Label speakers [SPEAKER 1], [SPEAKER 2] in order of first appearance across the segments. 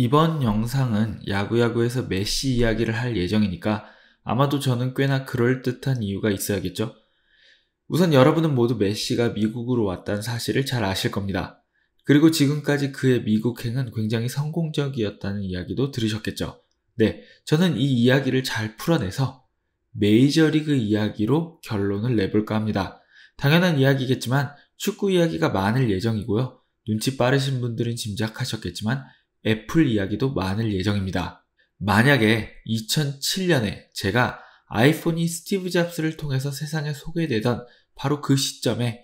[SPEAKER 1] 이번 영상은 야구야구에서 메시 이야기를 할 예정이니까 아마도 저는 꽤나 그럴듯한 이유가 있어야겠죠? 우선 여러분은 모두 메시가 미국으로 왔다는 사실을 잘 아실 겁니다. 그리고 지금까지 그의 미국행은 굉장히 성공적이었다는 이야기도 들으셨겠죠? 네, 저는 이 이야기를 잘 풀어내서 메이저리그 이야기로 결론을 내볼까 합니다. 당연한 이야기겠지만 축구 이야기가 많을 예정이고요. 눈치 빠르신 분들은 짐작하셨겠지만 애플 이야기도 많을 예정입니다. 만약에 2007년에 제가 아이폰이 스티브 잡스를 통해서 세상에 소개되던 바로 그 시점에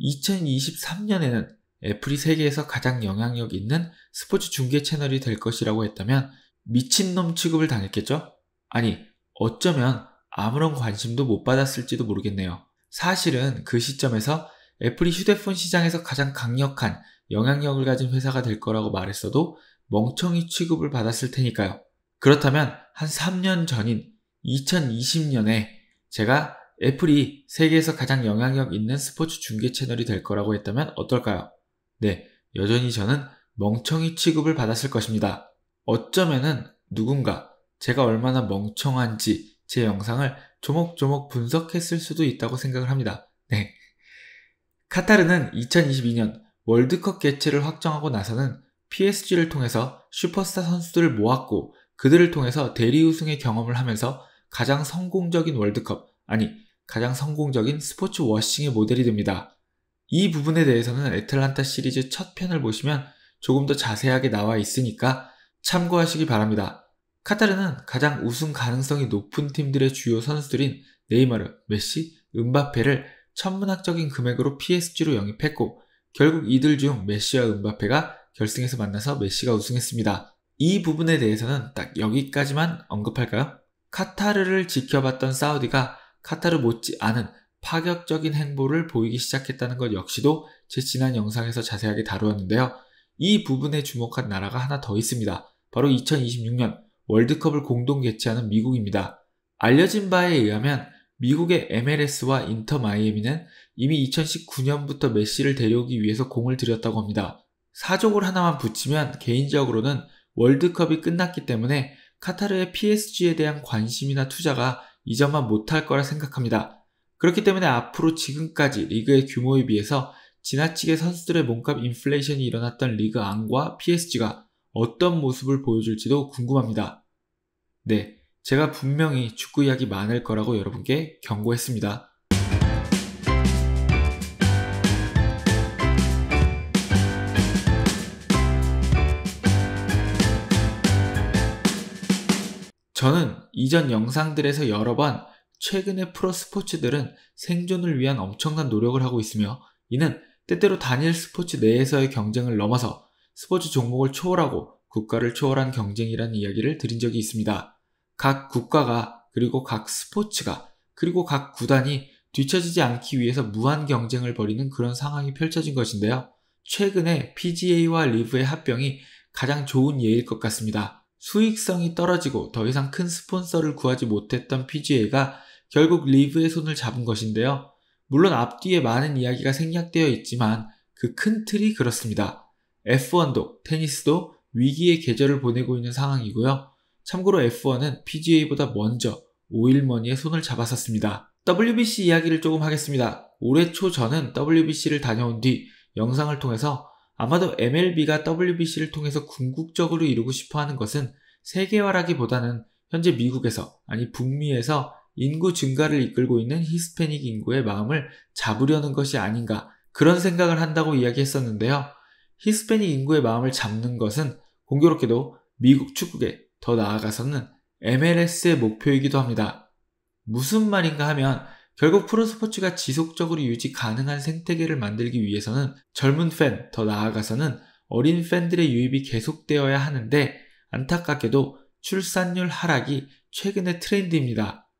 [SPEAKER 1] 2023년에는 애플이 세계에서 가장 영향력 있는 스포츠 중계 채널이 될 것이라고 했다면 미친놈 취급을 당했겠죠? 아니, 어쩌면 아무런 관심도 못 받았을지도 모르겠네요. 사실은 그 시점에서 애플이 휴대폰 시장에서 가장 강력한 영향력을 가진 회사가 될 거라고 말했어도 멍청이 취급을 받았을 테니까요. 그렇다면 한 3년 전인 2020년에 제가 애플이 세계에서 가장 영향력 있는 스포츠 중계 채널이 될 거라고 했다면 어떨까요? 네, 여전히 저는 멍청이 취급을 받았을 것입니다. 어쩌면은 누군가 제가 얼마나 멍청한지 제 영상을 조목조목 분석했을 수도 있다고 생각을 합니다. 네. 카타르는 2022년 월드컵 개최를 확정하고 나서는 PSG를 통해서 슈퍼스타 선수들을 모았고 그들을 통해서 대리 우승의 경험을 하면서 가장 성공적인 월드컵, 아니, 가장 성공적인 스포츠 워싱의 모델이 됩니다. 이 부분에 대해서는 애틀란타 시리즈 첫 편을 보시면 조금 더 자세하게 나와 있으니까 참고하시기 바랍니다. 카타르는 가장 우승 가능성이 높은 팀들의 주요 선수들인 네이마르, 메시, 은바페를 천문학적인 금액으로 PSG로 영입했고 결국 이들 중 메시와 은바페가 결승에서 만나서 메시가 우승했습니다. 이 부분에 대해서는 딱 여기까지만 언급할까요? 카타르를 지켜봤던 사우디가 카타르 못지 않은 파격적인 행보를 보이기 시작했다는 것 역시도 제 지난 영상에서 자세하게 다루었는데요. 이 부분에 주목한 나라가 하나 더 있습니다. 바로 2026년 월드컵을 공동 개최하는 미국입니다. 알려진 바에 의하면 미국의 MLS와 인터 마이애미는 이미 2019년부터 메시를 데려오기 위해서 공을 들였다고 합니다. 사족을 하나만 붙이면 개인적으로는 월드컵이 끝났기 때문에 카타르의 PSG에 대한 관심이나 투자가 이전만 못할 거라 생각합니다. 그렇기 때문에 앞으로 지금까지 리그의 규모에 비해서 지나치게 선수들의 몸값 인플레이션이 일어났던 리그 안과 PSG가 어떤 모습을 보여줄지도 궁금합니다. 네, 제가 분명히 축구 이야기 많을 거라고 여러분께 경고했습니다. 저는 이전 영상들에서 여러 번 최근의 프로 스포츠들은 생존을 위한 엄청난 노력을 하고 있으며 이는 때때로 단일 스포츠 내에서의 경쟁을 넘어서 스포츠 종목을 초월하고 국가를 초월한 경쟁이라는 이야기를 드린 적이 있습니다. 각 국가가 그리고 각 스포츠가 그리고 각 구단이 뒤처지지 않기 위해서 무한 경쟁을 벌이는 그런 상황이 펼쳐진 것인데요. 최근에 PGA와 리브의 합병이 가장 좋은 예일 것 같습니다. 수익성이 떨어지고 더 이상 큰 스폰서를 구하지 못했던 PGA가 결국 리브의 손을 잡은 것인데요. 물론 앞뒤에 많은 이야기가 생략되어 있지만 그 큰 틀이 그렇습니다. F1도 테니스도 위기의 계절을 보내고 있는 상황이고요. 참고로 F1은 PGA보다 먼저 오일머니의 손을 잡았었습니다. WBC 이야기를 조금 하겠습니다. 올해 초 저는 WBC를 다녀온 뒤 영상을 통해서 아마도 MLB가 WBC를 통해서 궁극적으로 이루고 싶어 하는 것은 세계화라기보다는 현재 미국에서, 아니 북미에서 인구 증가를 이끌고 있는 히스패닉 인구의 마음을 잡으려는 것이 아닌가 그런 생각을 한다고 이야기했었는데요. 히스패닉 인구의 마음을 잡는 것은 공교롭게도 미국 축구계, 더 나아가서는 MLS의 목표이기도 합니다. 무슨 말인가 하면 결국 프로스포츠가 지속적으로 유지 가능한 생태계를 만들기 위해서는 젊은 팬, 더 나아가서는 어린 팬들의 유입이 계속되어야 하는데 안타깝게도 출산율 하락이 최근의 트렌드입니다.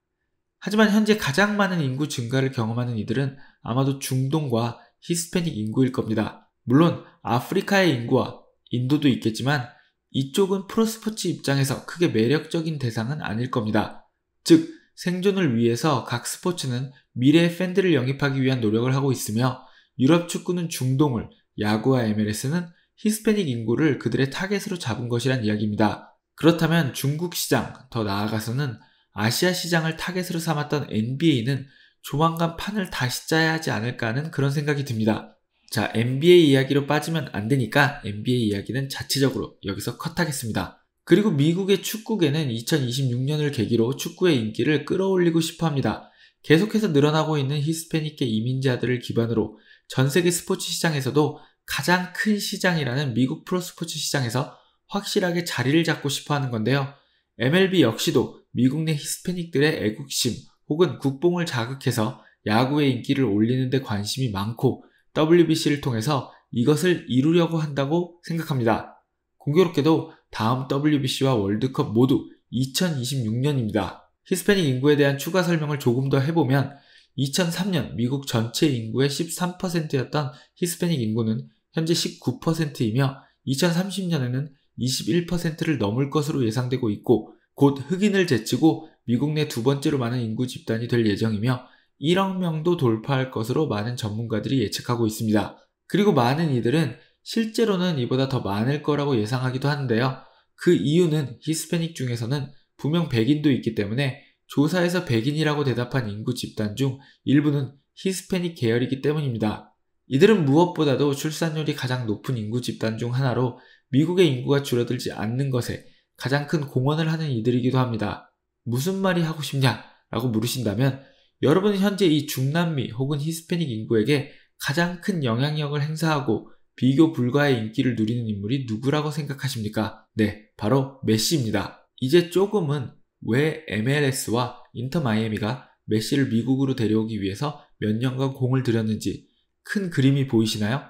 [SPEAKER 1] 하지만 현재 가장 많은 인구 증가를 경험하는 이들은 아마도 중동과 히스패닉 인구일 겁니다. 물론 아프리카의 인구와 인도도 있겠지만 이쪽은 프로스포츠 입장에서 크게 매력적인 대상은 아닐 겁니다. 즉, 생존을 위해서 각 스포츠는 미래의 팬들을 영입하기 위한 노력을 하고 있으며 유럽 축구는 중동을, 야구와 MLS는 히스패닉 인구를 그들의 타겟으로 잡은 것이란 이야기입니다. 그렇다면 중국 시장, 더 나아가서는 아시아 시장을 타겟으로 삼았던 NBA는 조만간 판을 다시 짜야 하지 않을까 하는 그런 생각이 듭니다. 자, NBA 이야기로 빠지면 안 되니까 NBA 이야기는 자체적으로 여기서 컷하겠습니다. 그리고 미국의 축구계는 2026년을 계기로 축구의 인기를 끌어올리고 싶어 합니다. 계속해서 늘어나고 있는 히스패닉계 이민자들을 기반으로 전 세계 스포츠 시장에서도 가장 큰 시장이라는 미국 프로스포츠 시장에서 확실하게 자리를 잡고 싶어 하는 건데요. MLB 역시도 미국 내 히스패닉들의 애국심 혹은 국뽕을 자극해서 야구의 인기를 올리는데 관심이 많고 WBC를 통해서 이것을 이루려고 한다고 생각합니다. 공교롭게도 다음 WBC와 월드컵 모두 2026년입니다. 히스패닉 인구에 대한 추가 설명을 조금 더 해보면 2003년 미국 전체 인구의 13%였던 히스패닉 인구는 현재 19%이며 2030년에는 21%를 넘을 것으로 예상되고 있고 곧 흑인을 제치고 미국 내 두 번째로 많은 인구 집단이 될 예정이며 1억 명도 돌파할 것으로 많은 전문가들이 예측하고 있습니다. 그리고 많은 이들은 실제로는 이보다 더 많을 거라고 예상하기도 하는데요. 그 이유는 히스패닉 중에서는 분명 백인도 있기 때문에 조사에서 백인이라고 대답한 인구 집단 중 일부는 히스패닉 계열이기 때문입니다. 이들은 무엇보다도 출산율이 가장 높은 인구 집단 중 하나로 미국의 인구가 줄어들지 않는 것에 가장 큰 공헌을 하는 이들이기도 합니다. 무슨 말이 하고 싶냐? 라고 물으신다면 여러분은 현재 이 중남미 혹은 히스패닉 인구에게 가장 큰 영향력을 행사하고 비교 불가의 인기를 누리는 인물이 누구라고 생각하십니까? 네, 바로 메시입니다. 이제 조금은 왜 MLS와 인터 마이애미가 메시를 미국으로 데려오기 위해서 몇 년간 공을 들였는지 큰 그림이 보이시나요?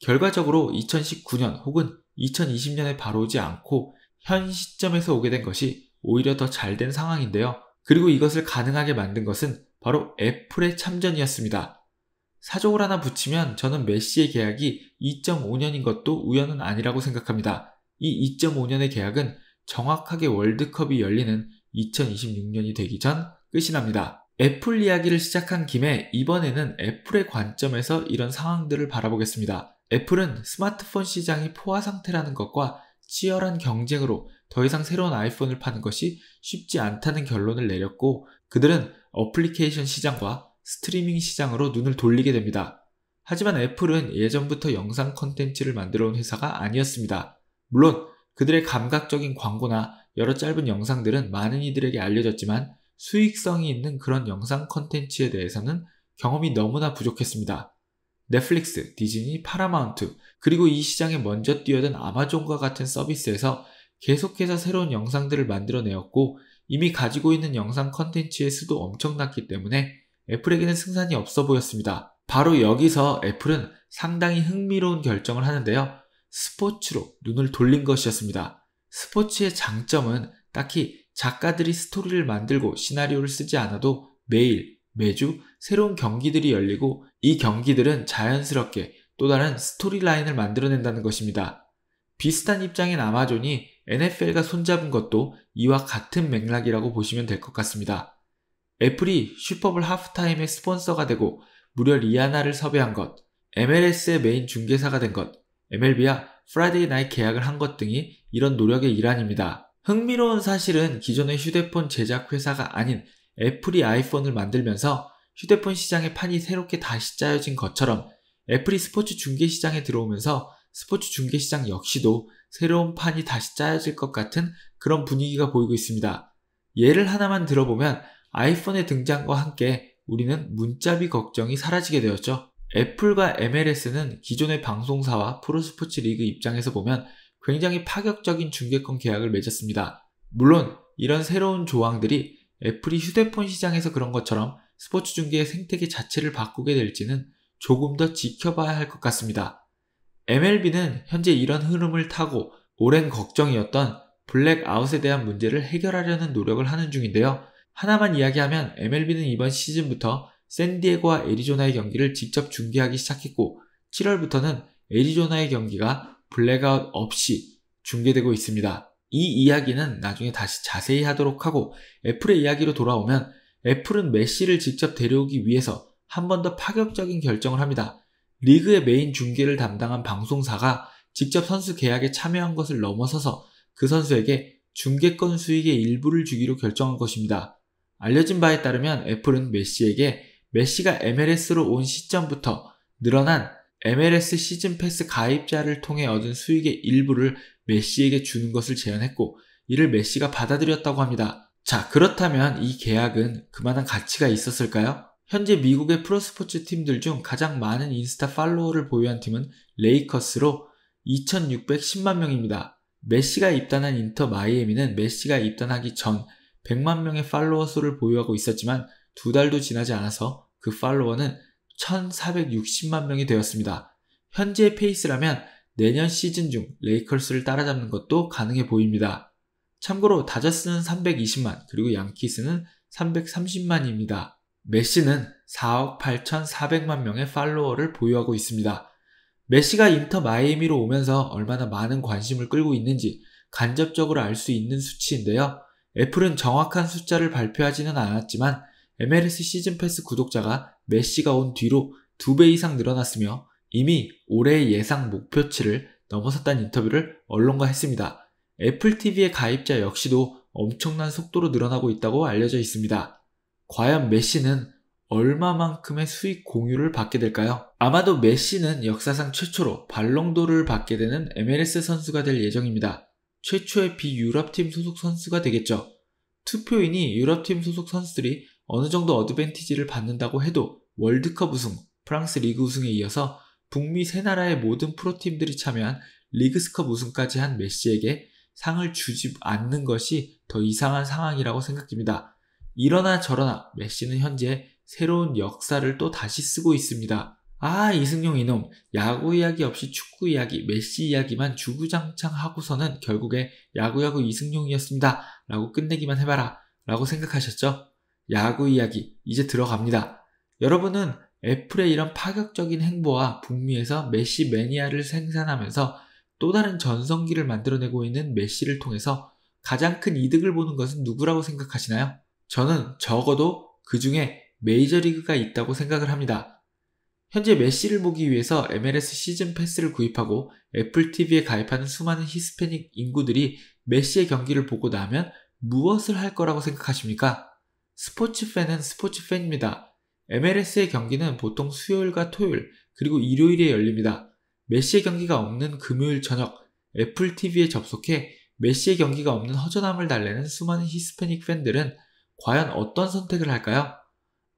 [SPEAKER 1] 결과적으로 2019년 혹은 2020년에 바로 오지 않고 현 시점에서 오게 된 것이 오히려 더 잘된 상황인데요. 그리고 이것을 가능하게 만든 것은 바로 애플의 참전이었습니다. 사족을 하나 붙이면 저는 메시의 계약이 2.5년인 것도 우연은 아니라고 생각합니다. 이 2.5년의 계약은 정확하게 월드컵이 열리는 2026년이 되기 전 끝이 납니다. 애플 이야기를 시작한 김에 이번에는 애플의 관점에서 이런 상황들을 바라보겠습니다. 애플은 스마트폰 시장이 포화 상태라는 것과 치열한 경쟁으로 더 이상 새로운 아이폰을 파는 것이 쉽지 않다는 결론을 내렸고 그들은 어플리케이션 시장과 스트리밍 시장으로 눈을 돌리게 됩니다. 하지만 애플은 예전부터 영상 컨텐츠를 만들어 온 회사가 아니었습니다. 물론 그들의 감각적인 광고나 여러 짧은 영상들은 많은 이들에게 알려졌지만 수익성이 있는 그런 영상 컨텐츠에 대해서는 경험이 너무나 부족했습니다. 넷플릭스, 디즈니, 파라마운트, 그리고 이 시장에 먼저 뛰어든 아마존과 같은 서비스에서 계속해서 새로운 영상들을 만들어내었고 이미 가지고 있는 영상 컨텐츠의 수도 엄청났기 때문에 애플에게는 승산이 없어 보였습니다. 바로 여기서 애플은 상당히 흥미로운 결정을 하는데요. 스포츠로 눈을 돌린 것이었습니다. 스포츠의 장점은 딱히 작가들이 스토리를 만들고 시나리오를 쓰지 않아도 매일, 매주 새로운 경기들이 열리고 이 경기들은 자연스럽게 또 다른 스토리라인을 만들어낸다는 것입니다. 비슷한 입장인 아마존이 NFL과 손잡은 것도 이와 같은 맥락이라고 보시면 될 것 같습니다. 애플이 슈퍼볼 하프타임의 스폰서가 되고 무려 리아나를 섭외한 것, MLS의 메인 중개사가 된 것, MLB와 프라데이 나이 계약을 한 것 등이 이런 노력의 일환입니다. 흥미로운 사실은 기존의 휴대폰 제작 회사가 아닌 애플이 아이폰을 만들면서 휴대폰 시장의 판이 새롭게 다시 짜여진 것처럼 애플이 스포츠 중계 시장에 들어오면서 스포츠 중계 시장 역시도 새로운 판이 다시 짜여질 것 같은 그런 분위기가 보이고 있습니다. 예를 하나만 들어보면 아이폰의 등장과 함께 우리는 문자비 걱정이 사라지게 되었죠. 애플과 MLS는 기존의 방송사와 프로스포츠 리그 입장에서 보면 굉장히 파격적인 중계권 계약을 맺었습니다. 물론 이런 새로운 조항들이 애플이 휴대폰 시장에서 그런 것처럼 스포츠 중계의 생태계 자체를 바꾸게 될지는 조금 더 지켜봐야 할 것 같습니다. MLB는 현재 이런 흐름을 타고 오랜 걱정이었던 블랙아웃에 대한 문제를 해결하려는 노력을 하는 중인데요. 하나만 이야기하면 MLB는 이번 시즌부터 샌디에고와 애리조나의 경기를 직접 중계하기 시작했고 7월부터는 애리조나의 경기가 블랙아웃 없이 중계되고 있습니다. 이 이야기는 나중에 다시 자세히 하도록 하고 애플의 이야기로 돌아오면 애플은 메시를 직접 데려오기 위해서 한 번 더 파격적인 결정을 합니다. 리그의 메인 중계를 담당한 방송사가 직접 선수 계약에 참여한 것을 넘어서서 그 선수에게 중계권 수익의 일부를 주기로 결정한 것입니다. 알려진 바에 따르면 애플은 메시에게 메시가 MLS로 온 시점부터 늘어난 MLS 시즌 패스 가입자를 통해 얻은 수익의 일부를 메시에게 주는 것을 제안했고 이를 메시가 받아들였다고 합니다. 자, 그렇다면 이 계약은 그만한 가치가 있었을까요? 현재 미국의 프로스포츠 팀들 중 가장 많은 인스타 팔로워를 보유한 팀은 레이커스로 2610만 명입니다. 메시가 입단한 인터 마이애미는 메시가 입단하기 전 100만 명의 팔로워 수를 보유하고 있었지만 두 달도 지나지 않아서 그 팔로워는 1460만 명이 되었습니다. 현재의 페이스라면 내년 시즌 중 레이컬스를 따라잡는 것도 가능해 보입니다. 참고로 다저스는 320만 그리고 양키스는 330만입니다. 메시는 4억 8,400만 명의 팔로워를 보유하고 있습니다. 메시가 인터 마이애미로 오면서 얼마나 많은 관심을 끌고 있는지 간접적으로 알 수 있는 수치인데요. 애플은 정확한 숫자를 발표하지는 않았지만 MLS 시즌 패스 구독자가 메시가 온 뒤로 2배 이상 늘어났으며 이미 올해의 예상 목표치를 넘어섰다는 인터뷰를 언론과 했습니다. 애플 TV의 가입자 역시도 엄청난 속도로 늘어나고 있다고 알려져 있습니다. 과연 메시는 얼마만큼의 수익 공유를 받게 될까요? 아마도 메시는 역사상 최초로 발롱도르를 받게 되는 MLS 선수가 될 예정입니다. 최초의 비유럽팀 소속 선수가 되겠죠. 투표인이 유럽팀 소속 선수들이 어느 정도 어드밴티지를 받는다고 해도 월드컵 우승, 프랑스 리그 우승에 이어서 북미 세 나라의 모든 프로팀들이 참여한 리그스컵 우승까지 한 메시에게 상을 주지 않는 것이 더 이상한 상황이라고 생각됩니다. 이러나 저러나 메시는 현재 새로운 역사를 또 다시 쓰고 있습니다. 아, 이승용 이놈. 야구 이야기 없이 축구 이야기, 메시 이야기만 주구장창 하고서는 결국에 야구야구 이승용이었습니다. 라고 끝내기만 해봐라. 라고 생각하셨죠? 야구 이야기, 이제 들어갑니다. 여러분은 애플의 이런 파격적인 행보와 북미에서 메시 매니아를 생산하면서 또 다른 전성기를 만들어내고 있는 메시를 통해서 가장 큰 이득을 보는 것은 누구라고 생각하시나요? 저는 적어도 그 중에 메이저리그가 있다고 생각을 합니다. 현재 메시를 보기 위해서 MLS 시즌 패스를 구입하고 애플 TV에 가입하는 수많은 히스패닉 인구들이 메시의 경기를 보고 나면 무엇을 할 거라고 생각하십니까? 스포츠 팬은 스포츠 팬입니다. MLS의 경기는 보통 수요일과 토요일 그리고 일요일에 열립니다. 메시의 경기가 없는 금요일 저녁 애플 TV에 접속해 메시의 경기가 없는 허전함을 달래는 수많은 히스패닉 팬들은 과연 어떤 선택을 할까요?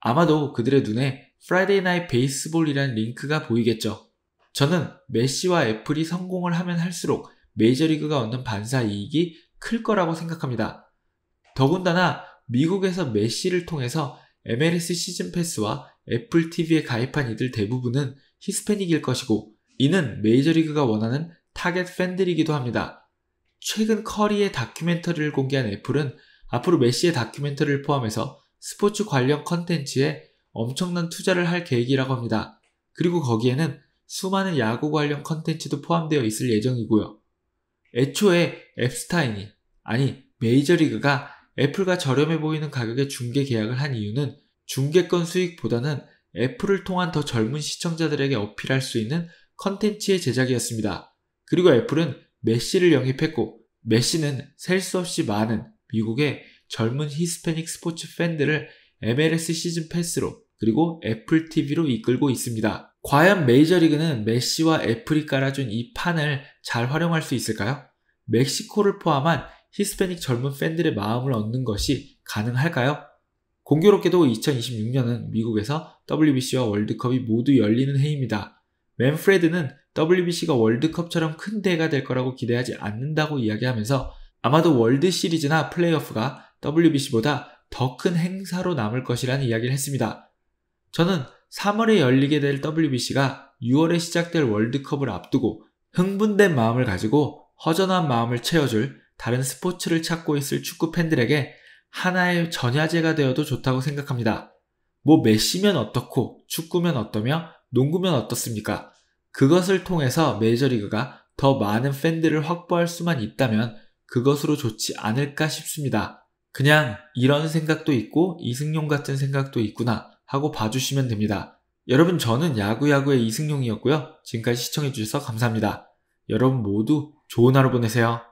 [SPEAKER 1] 아마도 그들의 눈에 프라이데이 나이 베이스볼이란 링크가 보이겠죠. 저는 메시와 애플이 성공을 하면 할수록 메이저리그가 얻는 반사 이익이 클 거라고 생각합니다. 더군다나 미국에서 메시를 통해서 MLS 시즌 패스와 애플 TV에 가입한 이들 대부분은 히스패닉일 것이고 이는 메이저리그가 원하는 타겟 팬들이기도 합니다. 최근 커리의 다큐멘터리를 공개한 애플은 앞으로 메시의 다큐멘터리를 포함해서 스포츠 관련 컨텐츠에 엄청난 투자를 할 계획이라고 합니다. 그리고 거기에는 수많은 야구 관련 컨텐츠도 포함되어 있을 예정이고요. 애초에 앱스타인이, 아니, 메이저리그가 애플과 저렴해 보이는 가격에 중계 계약을 한 이유는 중계권 수익보다는 애플을 통한 더 젊은 시청자들에게 어필할 수 있는 컨텐츠의 제작이었습니다. 그리고 애플은 메시를 영입했고, 메시는 셀 수 없이 많은 미국의 젊은 히스패닉 스포츠 팬들을 MLS 시즌 패스로 그리고 애플 TV로 이끌고 있습니다. 과연 메이저리그는 메시와 애플이 깔아준 이 판을 잘 활용할 수 있을까요? 멕시코를 포함한 히스패닉 젊은 팬들의 마음을 얻는 것이 가능할까요? 공교롭게도 2026년은 미국에서 WBC와 월드컵이 모두 열리는 해입니다. 맨프레드는 WBC가 월드컵처럼 큰 대회가 될 거라고 기대하지 않는다고 이야기하면서 아마도 월드 시리즈나 플레이오프가 WBC보다 더큰 행사로 남을 것이라는 이야기를 했습니다. 저는 3월에 열리게 될 WBC가 6월에 시작될 월드컵을 앞두고 흥분된 마음을 가지고 허전한 마음을 채워줄 다른 스포츠를 찾고 있을 축구 팬들에게 하나의 전야제가 되어도 좋다고 생각합니다. 뭐 메시면 어떻고 축구면 어떠며 농구면 어떻습니까? 그것을 통해서 메이저리그가 더 많은 팬들을 확보할 수만 있다면 그것으로 좋지 않을까 싶습니다. 그냥 이런 생각도 있고 이승용 같은 생각도 있구나 하고 봐주시면 됩니다. 여러분 저는 야구야구의 이승용이었고요. 지금까지 시청해주셔서 감사합니다. 여러분 모두 좋은 하루 보내세요.